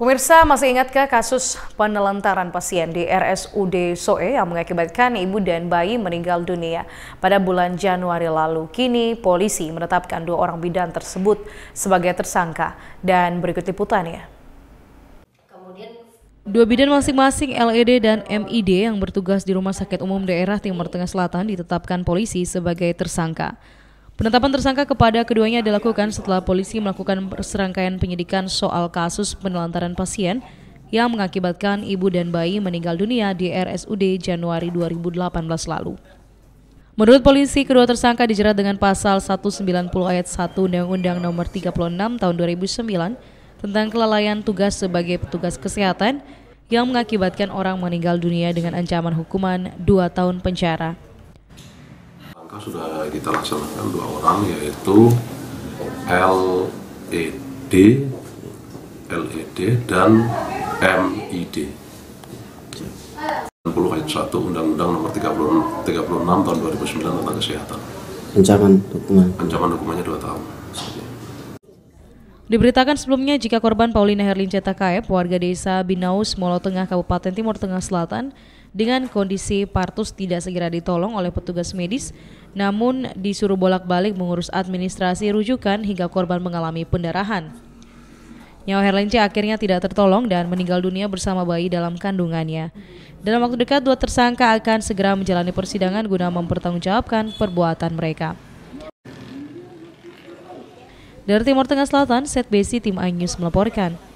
Pemirsa masih ingatkah kasus penelantaran pasien di RSUD Soe yang mengakibatkan ibu dan bayi meninggal dunia pada bulan Januari lalu? Kini polisi menetapkan dua orang bidan tersebut sebagai tersangka dan berikut liputannya. Dua bidan masing-masing LED dan MID yang bertugas di Rumah Sakit Umum Daerah Timur Tengah Selatan ditetapkan polisi sebagai tersangka. Penetapan tersangka kepada keduanya dilakukan setelah polisi melakukan serangkaian penyidikan soal kasus penelantaran pasien yang mengakibatkan ibu dan bayi meninggal dunia di RSUD Januari 2018 lalu. Menurut polisi, kedua tersangka dijerat dengan pasal 190 ayat 1 Undang-Undang Nomor 36 Tahun 2009 tentang kelalaian tugas sebagai petugas kesehatan yang mengakibatkan orang meninggal dunia dengan ancaman hukuman 2 tahun penjara maka sudah kita laksanakan dua orang yaitu LED, LED dan MID. 60 ayat 1 Undang-Undang nomor 36, 36 tahun 2009 tentang kesehatan. Ancaman hukuman. Ancaman hukumannya dua tahun. Diberitakan sebelumnya jika korban Paulina Herlin Cetakaep, warga desa Binaus, Molo Tengah, Kabupaten Timur Tengah Selatan, dengan kondisi Partus tidak segera ditolong oleh petugas medis, namun disuruh bolak-balik mengurus administrasi rujukan hingga korban mengalami pendarahan. Nyawa Herlinci akhirnya tidak tertolong dan meninggal dunia bersama bayi dalam kandungannya. Dalam waktu dekat, dua tersangka akan segera menjalani persidangan guna mempertanggungjawabkan perbuatan mereka. Dari Timur Tengah Selatan, Set Besi Tim iNews melaporkan.